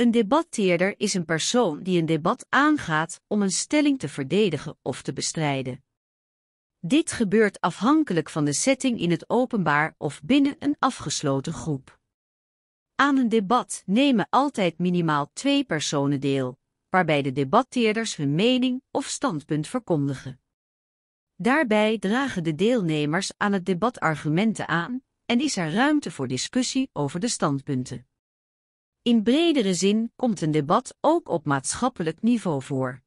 Een debatteerder is een persoon die een debat aangaat om een stelling te verdedigen of te bestrijden. Dit gebeurt afhankelijk van de setting in het openbaar of binnen een afgesloten groep. Aan een debat nemen altijd minimaal twee personen deel, waarbij de debatteerders hun mening of standpunt verkondigen. Daarbij dragen de deelnemers aan het debat argumenten aan en is er ruimte voor discussie over de standpunten. In bredere zin komt een debat ook op maatschappelijk niveau voor.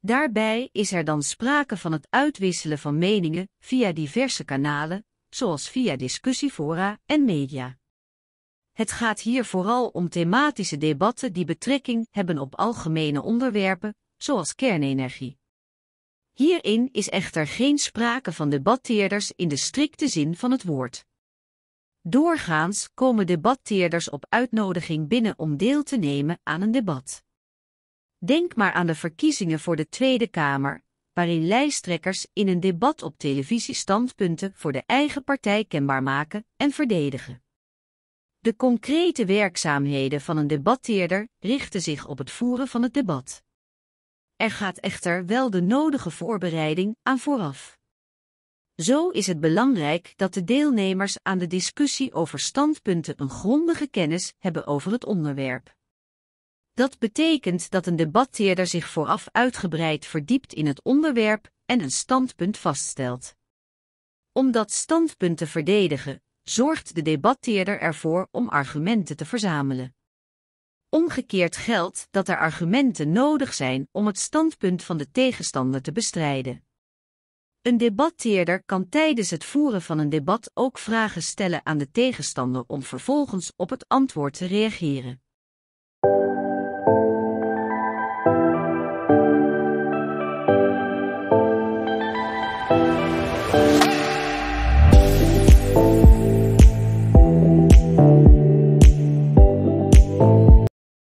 Daarbij is er dan sprake van het uitwisselen van meningen via diverse kanalen, zoals via discussiefora en media. Het gaat hier vooral om thematische debatten die betrekking hebben op algemene onderwerpen, zoals kernenergie. Hierin is echter geen sprake van debatteerders in de strikte zin van het woord. Doorgaans komen debatteerders op uitnodiging binnen om deel te nemen aan een debat. Denk maar aan de verkiezingen voor de Tweede Kamer, waarin lijsttrekkers in een debat op televisie standpunten voor de eigen partij kenbaar maken en verdedigen. De concrete werkzaamheden van een debatteerder richten zich op het voeren van het debat. Er gaat echter wel de nodige voorbereiding aan vooraf. Zo is het belangrijk dat de deelnemers aan de discussie over standpunten een grondige kennis hebben over het onderwerp. Dat betekent dat een debatteerder zich vooraf uitgebreid verdiept in het onderwerp en een standpunt vaststelt. Om dat standpunt te verdedigen, zorgt de debatteerder ervoor om argumenten te verzamelen. Omgekeerd geldt dat er argumenten nodig zijn om het standpunt van de tegenstander te bestrijden. Een debatteerder kan tijdens het voeren van een debat ook vragen stellen aan de tegenstander om vervolgens op het antwoord te reageren.